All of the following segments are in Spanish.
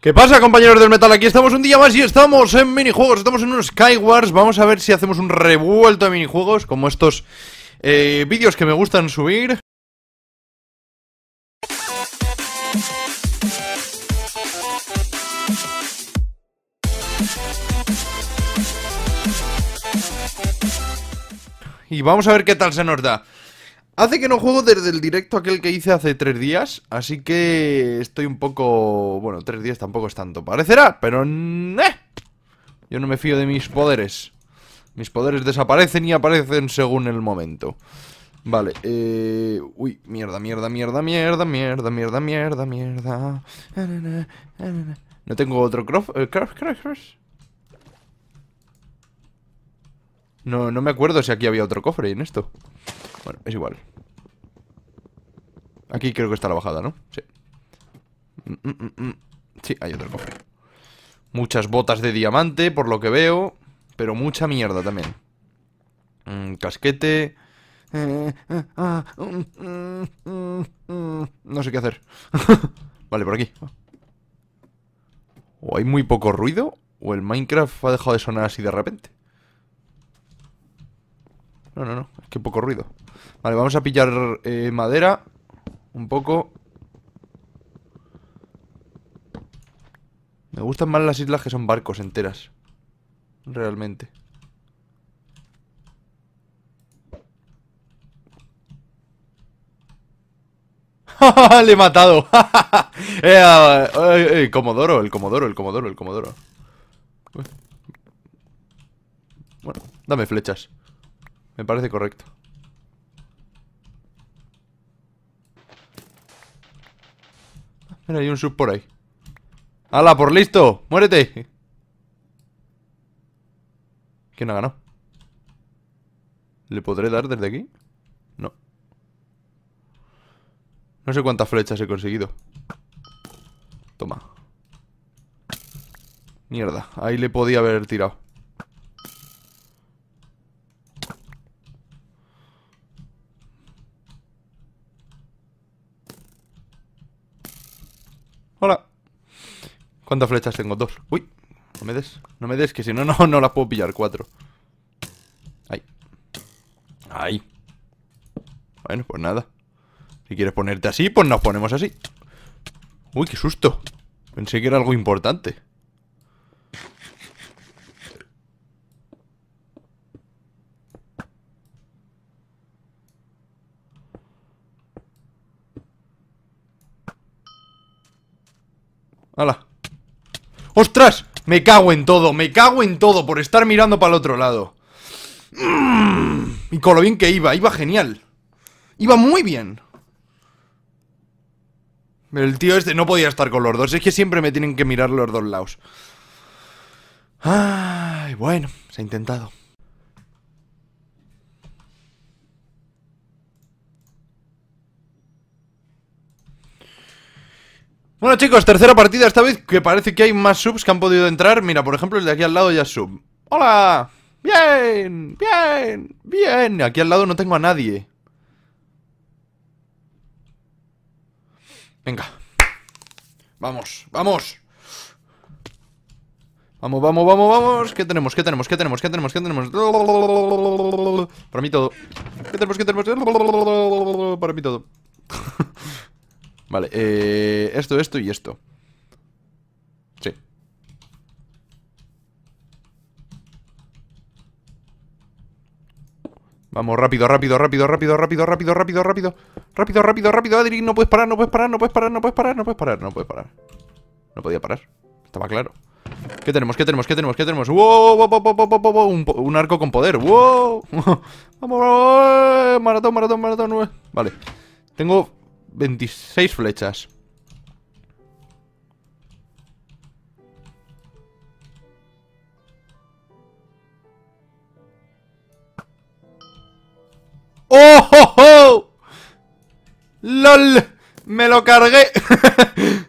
¿Qué pasa compañeros del metal? Aquí estamos un día más y estamos en minijuegos, estamos en unos Skywars Vamos a ver si hacemos un revuelto de minijuegos como estos eh, vídeos que me gustan subir Y vamos a ver qué tal se nos da Hace que no juego desde el directo aquel que hice hace tres días, así que estoy un poco... Bueno, tres días tampoco es tanto, parecerá, pero... Eh. Yo no me fío de mis poderes. Mis poderes desaparecen y aparecen según el momento. Vale, eh... Uy, mierda, mierda, mierda, mierda, mierda, mierda, mierda, mierda... No tengo otro craft... Eh, craft, craft, No, me acuerdo si aquí había otro cofre en esto. Bueno, es igual. Aquí creo que está la bajada, ¿no? Sí. Mm, mm, mm, sí, hay otro cofre. Muchas botas de diamante, por lo que veo. Pero mucha mierda también. casquete. No sé qué hacer. vale, por aquí. O hay muy poco ruido, o el Minecraft ha dejado de sonar así de repente. No, no, no, es que poco ruido Vale, vamos a pillar eh, madera Un poco Me gustan más las islas que son barcos enteras Realmente ¡Le he matado! eh, ah, eh, eh, comodoro, el comodoro, el comodoro, el comodoro Bueno, dame flechas me parece correcto. Ah, mira, hay un sub por ahí. ¡Hala, por listo! ¡Muérete! ¿Quién ha ganado? ¿Le podré dar desde aquí? No. No sé cuántas flechas he conseguido. Toma. Mierda, ahí le podía haber tirado. ¿Cuántas flechas tengo? Dos. Uy, no me des, no me des, que si no, no, no las puedo pillar. Cuatro. Ahí. Ahí. Bueno, pues nada. Si quieres ponerte así, pues nos ponemos así. Uy, qué susto. Pensé que era algo importante. ¡Hala! ¡Ostras! Me cago en todo, me cago en todo por estar mirando para el otro lado. y con lo bien que iba, iba genial. Iba muy bien. Pero el tío este no podía estar con los dos. Es que siempre me tienen que mirar los dos lados. Ay, bueno, se ha intentado. Bueno chicos, tercera partida esta vez que parece que hay más subs que han podido entrar Mira, por ejemplo, el de aquí al lado ya sub ¡Hola! ¡Bien! ¡Bien! ¡Bien! Aquí al lado no tengo a nadie Venga Vamos, vamos Vamos, vamos, vamos, vamos ¿Qué tenemos? ¿Qué tenemos? ¿Qué tenemos? ¿Qué tenemos? ¿Qué tenemos? Para mí todo ¿Qué tenemos? ¿Qué tenemos? Para mí todo Vale, eh, esto, esto y esto. Sí. Vamos, rápido, rápido, rápido, rápido, rápido, rápido, rápido, rápido. Rápido, rápido, rápido, Adri, no puedes parar, no puedes parar, no puedes parar, no puedes parar, no puedes parar, no puedes parar. No podía parar. Estaba claro. ¿Qué tenemos? ¿Qué tenemos? ¿Qué tenemos? ¿Qué tenemos? ¡Wow! un, un, arco con poder. ¡Wow! ¡Vamos! Eh, maratón, maratón, maratón. Vale. Tengo 26 flechas. ¡Oh, oh, oh! lol ¡Me lo cargué!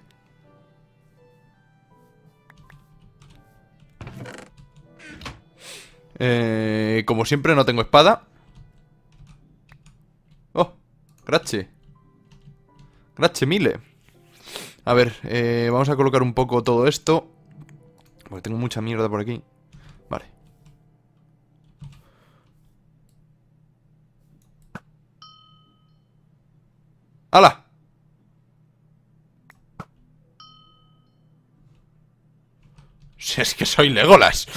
Eh, como siempre, no tengo espada. ¡Oh! crache! Grazie mille. A ver, eh, vamos a colocar un poco todo esto. Porque tengo mucha mierda por aquí. Vale. ¡Hala! Si es que soy Legolas.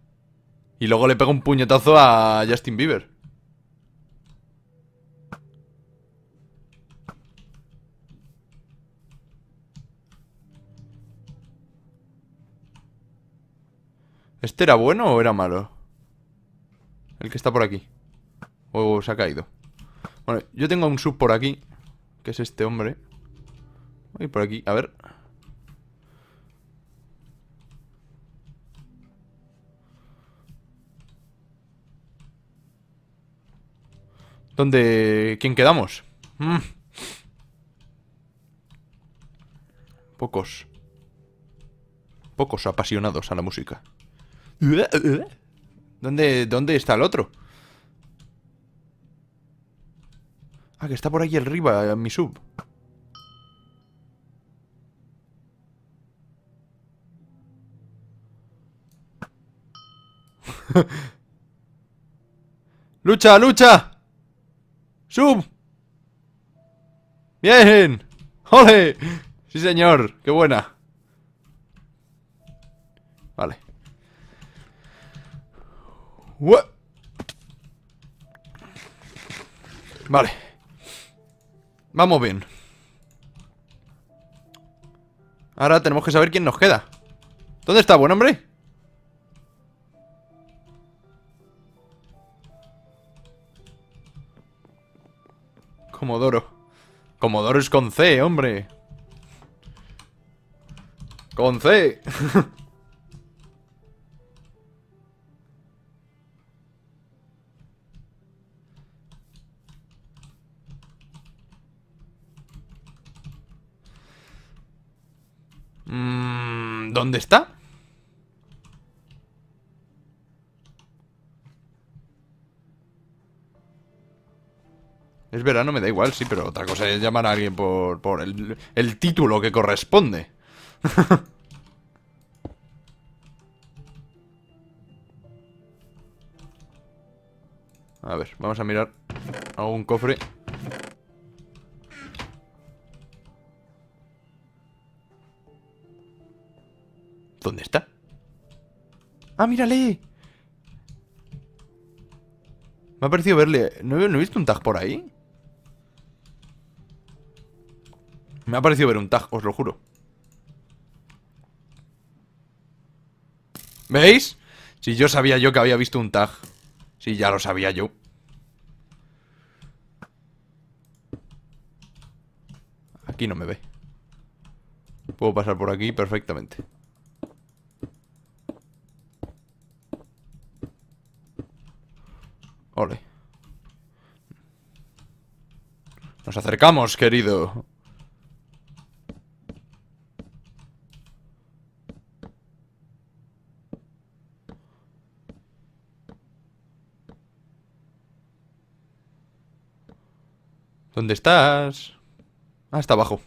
y luego le pego un puñetazo a Justin Bieber. ¿Este era bueno o era malo? El que está por aquí O se ha caído Bueno, yo tengo un sub por aquí Que es este hombre Voy por aquí, a ver ¿Dónde... ¿Quién quedamos? Mm. Pocos Pocos apasionados a la música ¿Dónde, ¿Dónde está el otro? Ah, que está por ahí arriba, en mi sub. ¡Lucha, lucha! ¡Sub! ¡Bien! ¡Ole! Sí, señor, qué buena. Vale. Vale. Vamos bien. Ahora tenemos que saber quién nos queda. ¿Dónde está, buen hombre? Comodoro. Comodoro es con C, hombre. Con C. Mm, ¿Dónde está? Es verano, me da igual, sí, pero otra cosa es llamar a alguien por, el, el título que corresponde. a ver, vamos a mirar algún cofre. ¿Dónde está? ¡Ah, mírale! Me ha parecido verle... ¿No, he visto un tag por ahí? Me ha parecido ver un tag, os lo juro. ¿Veis? Si yo sabía yo que había visto un tag. Si ya lo sabía yo. Aquí no me ve. Puedo pasar por aquí perfectamente. Nos acercamos, querido. ¿Dónde estás? Ah, está abajo.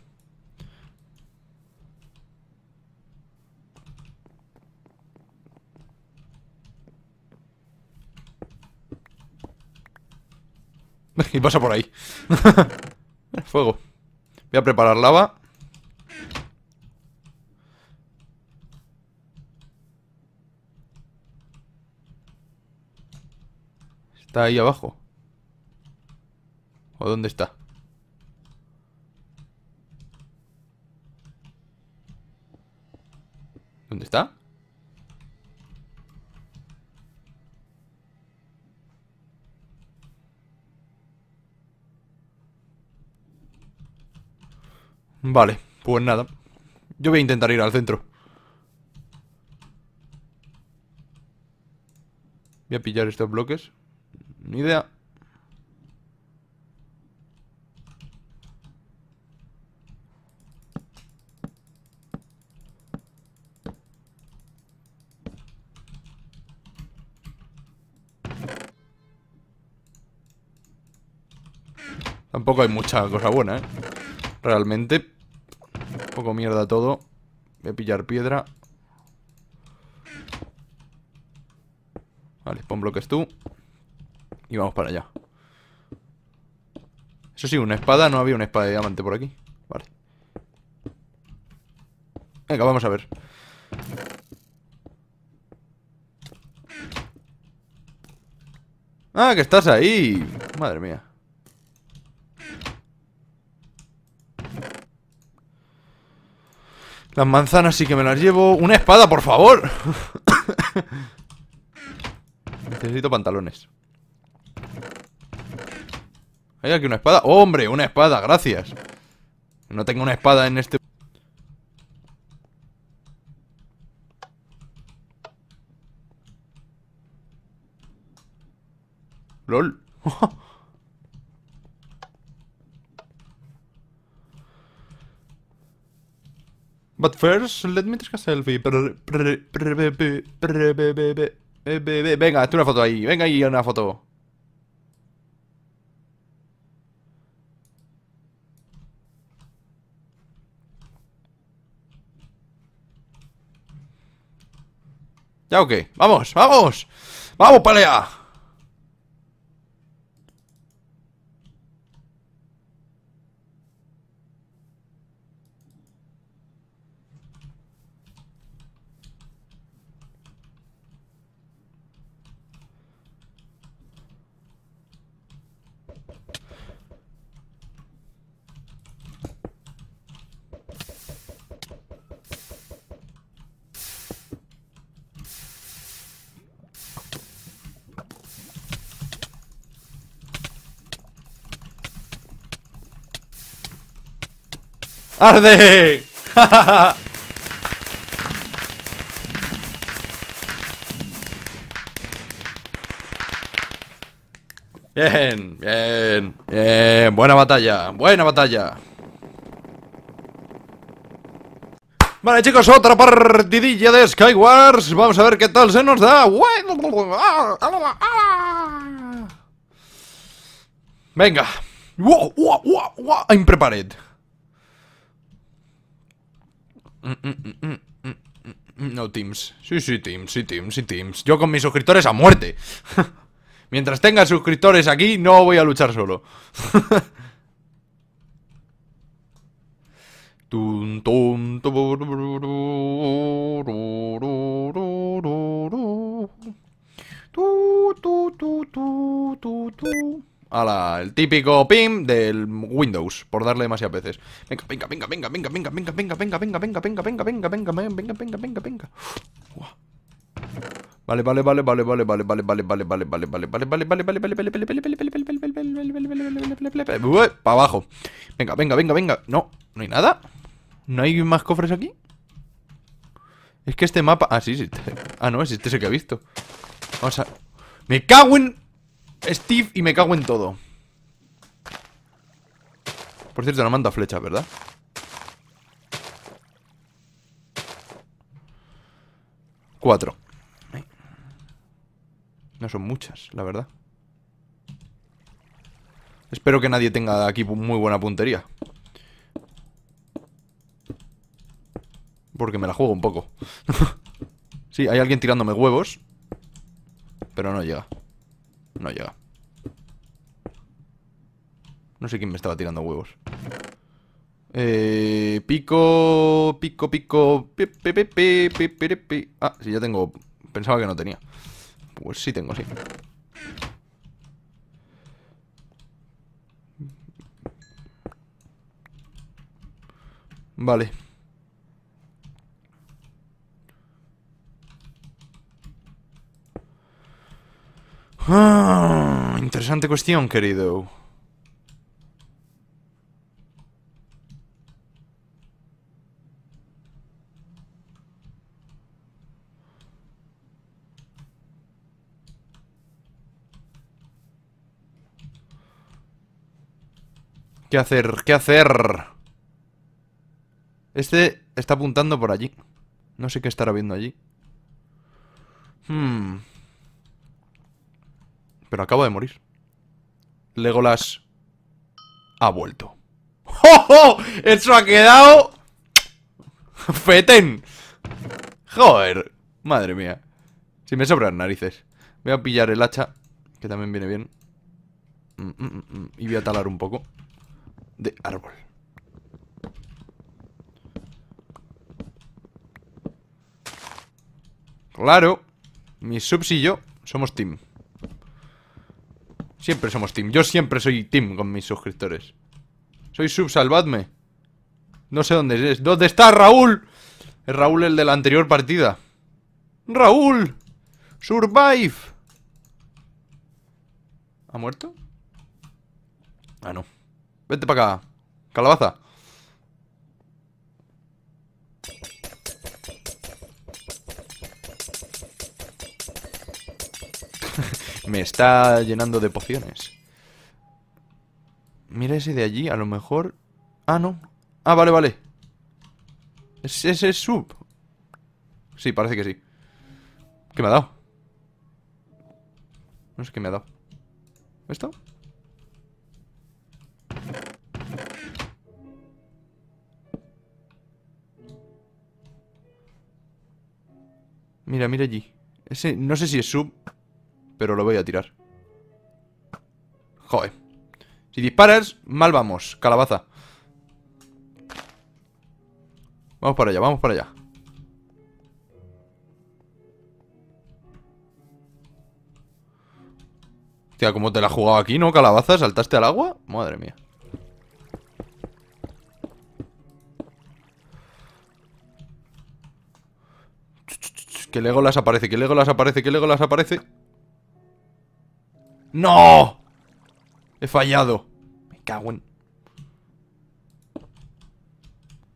y pasa por ahí. Fuego. Voy a preparar lava. Está ahí abajo. ¿O dónde está? Vale, pues nada. Yo voy a intentar ir al centro. Voy a pillar estos bloques. Ni idea. Tampoco hay mucha cosa buena, ¿eh? Realmente mierda todo. Voy a pillar piedra. Vale, pon bloques tú. Y vamos para allá. Eso sí, una espada. No había una espada de diamante por aquí. Vale. Venga, vamos a ver. Ah, que estás ahí. Madre mía. Las manzanas sí que me las llevo. ¡Una espada, por favor! Necesito pantalones. Hay aquí una espada. ¡Hombre, una espada! Gracias. No tengo una espada en este... LOL But first, let me take a selfie. Venga, hazte una foto ahí. Venga ahí, una foto. Ya, ok. Vamos, vamos. Vamos para allá. ¡Arde! bien, bien, bien. Buena batalla, buena batalla. Vale chicos, otra partidilla de Skywars Vamos a ver qué tal se nos da Venga prepared no, Teams. Sí, sí, Teams, sí, Teams, sí, Teams. Yo con mis suscriptores a muerte. Mientras tenga suscriptores aquí, no voy a luchar solo. el típico pim del Windows, por darle demasiadas veces. Venga, venga, venga, venga, venga, venga, venga, venga, venga, venga, venga, venga, venga, venga, venga, venga, venga, venga, venga. Vale, vale, vale, vale, vale, vale, vale, vale, vale, vale, vale, vale, vale, vale, vale, vale, vale, vale, vale, vale, para abajo. Venga, venga, venga, venga. No, no hay nada. ¿No hay más cofres aquí? Es que este mapa... Ah, sí, sí. Ah, no, es este es que he visto. Vamos a... ¡Me cago Steve y me cago en todo. Por cierto, no manda flechas, ¿verdad? Cuatro. No son muchas, la verdad. Espero que nadie tenga aquí muy buena puntería. Porque me la juego un poco. sí, hay alguien tirándome huevos. Pero no llega. No llega. No sé quién me estaba tirando huevos. Eh, pico, pico, pico. Pi, pi, pi, ah, sí, ya tengo. Pensaba que no tenía. Pues sí tengo, sí. Vale. Ah, interesante cuestión, querido. ¿Qué hacer? ¿Qué hacer? Este está apuntando por allí. No sé qué estará viendo allí. Hmm... Pero acabo de morir. Legolas ha vuelto. ¡Oh, oh! eso ha quedado! ¡Feten! ¡Joder! Madre mía. Si me sobran narices. Voy a pillar el hacha, que también viene bien. Mm, mm, mm, y voy a talar un poco de árbol. Claro, mi subs y yo somos team. Siempre somos team. Yo siempre soy team con mis suscriptores. Soy sub, salvadme. No sé dónde es. ¿Dónde está Raúl? Es Raúl el de la anterior partida. ¡Raúl! ¡Survive! ¿Ha muerto? Ah, no. Vete para acá. Calabaza. Me está llenando de pociones. Mira ese de allí, a lo mejor... Ah, no. Ah, vale, vale. ese es sub? Sí, parece que sí. ¿Qué me ha dado? No sé qué me ha dado. ¿Esto? Mira, mira allí. Ese, no sé si es sub pero lo voy a tirar. Joder. Si disparas, mal vamos, calabaza. Vamos para allá, vamos para allá. Hostia, ¿cómo te la has jugado aquí, no, calabaza? ¿Saltaste al agua? Madre mía. Que las aparece, que las aparece, que las aparece. ¡No! He fallado. Me cago en...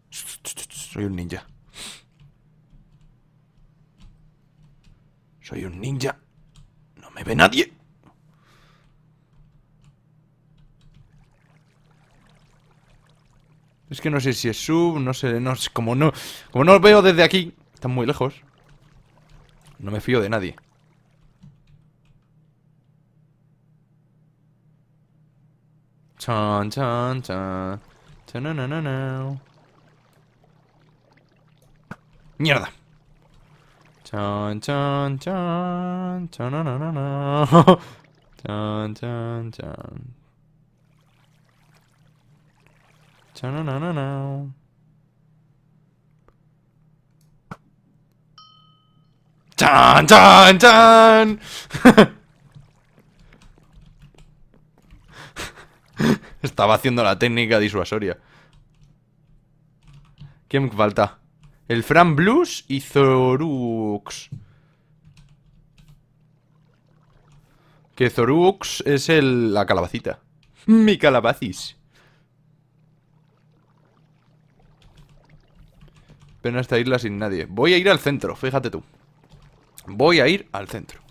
Soy un ninja. Soy un ninja. No me ve nadie. Es que no sé si es sub, no sé, no, sé, como no, como no lo veo desde aquí, están muy lejos. No me fío de nadie. Ton, ton, ton. Ton, no, no, no, no. Mierda. Ton, ton, ton. Ton, no, no, no, no. ton, ton, ton. Ton, no, no, no, no. Dun, dun, dun! Estaba haciendo la técnica disuasoria. me falta? El Fran Blues y Zorux. Que Zorux es el, la calabacita. Mi calabacis. Pena esta isla sin nadie. Voy a ir al centro, fíjate tú. Voy a ir al centro.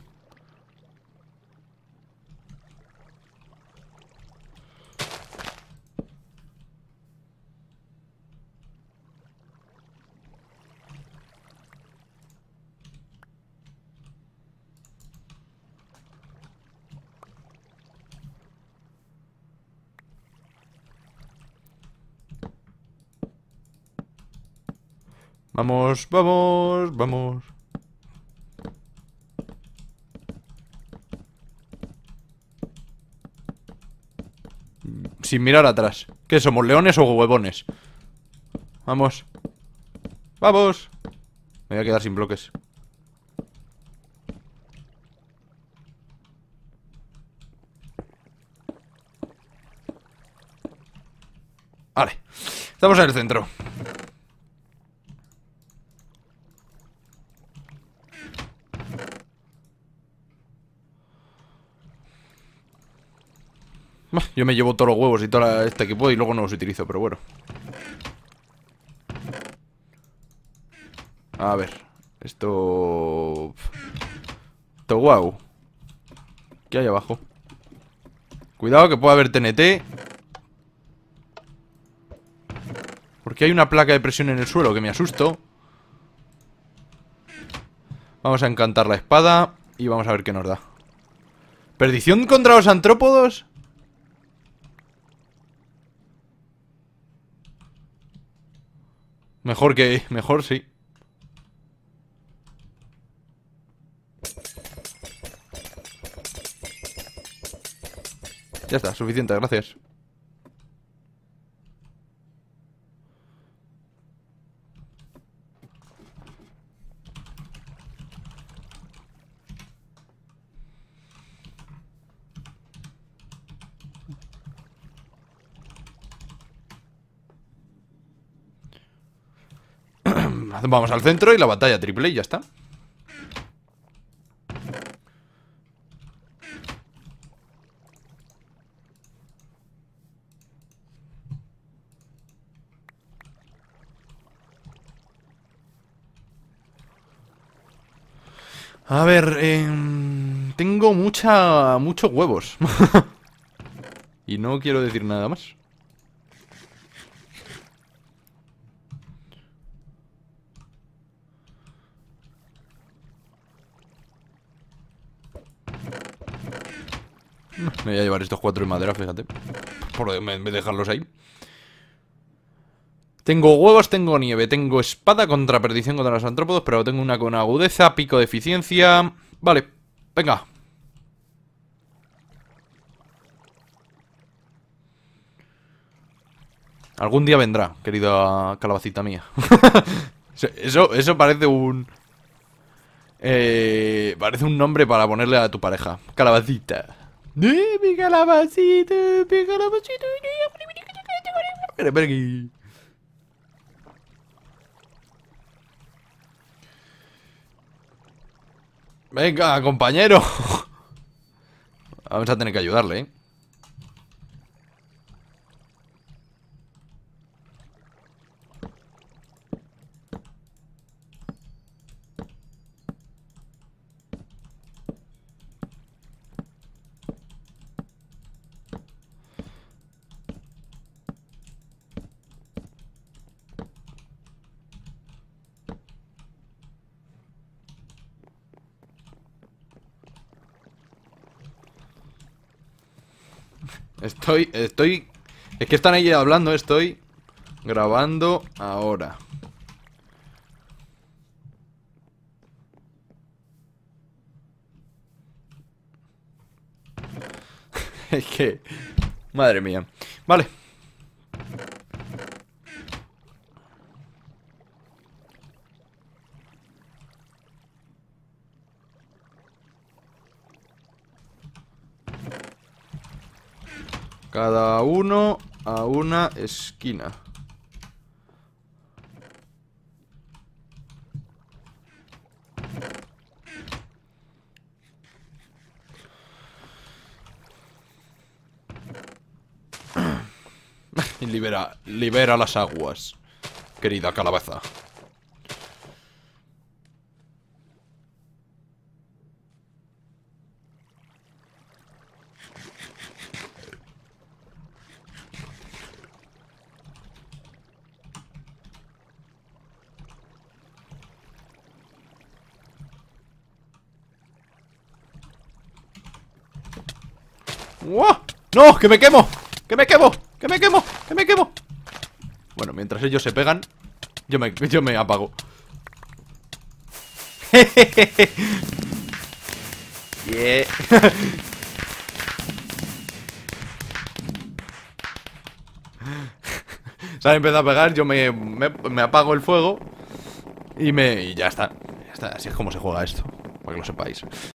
Vamos, vamos, vamos. Sin mirar atrás. ¿Qué somos, leones o huevones? Vamos. Vamos. Me voy a quedar sin bloques. Vale. Estamos en el centro. Yo me llevo todos los huevos y todo este equipo y luego no los utilizo, pero bueno. A ver. Esto... Esto guau. ¿Qué hay abajo? Cuidado que puede haber TNT. Porque hay una placa de presión en el suelo que me asusto. Vamos a encantar la espada y vamos a ver qué nos da. ¿Perdición contra los antrópodos? Mejor que... Mejor sí. Ya está, suficiente, gracias. Vamos al centro y la batalla triple y ya está. A ver, em, tengo mucha, muchos huevos. y no quiero decir nada más. Me voy a llevar estos cuatro de madera, fíjate. Por dejarlos ahí. Tengo huevos, tengo nieve, tengo espada contra perdición contra los antrópodos, pero tengo una con agudeza, pico de eficiencia. Vale, venga. Algún día vendrá, querida calabacita mía. eso, eso parece un... Eh, parece un nombre para ponerle a tu pareja. Calabacita mi calabacito, mi calabacito. espera Venga, compañero. Vamos a tener que ayudarle, ¿eh? Estoy, estoy... Es que están ahí hablando, estoy grabando ahora. es que... Madre mía. Vale. Cada uno a una esquina. libera, libera las aguas, querida calabaza. ¡No! ¡Que me quemo! ¡Que me quemo! ¡Que me quemo! ¡Que me quemo! Bueno, mientras ellos se pegan Yo me, yo me apago Yeah. Se han empezado a pegar, yo me, me, apago el fuego y me y ya está. Ya está. Así es como se juega esto, para que lo sepáis.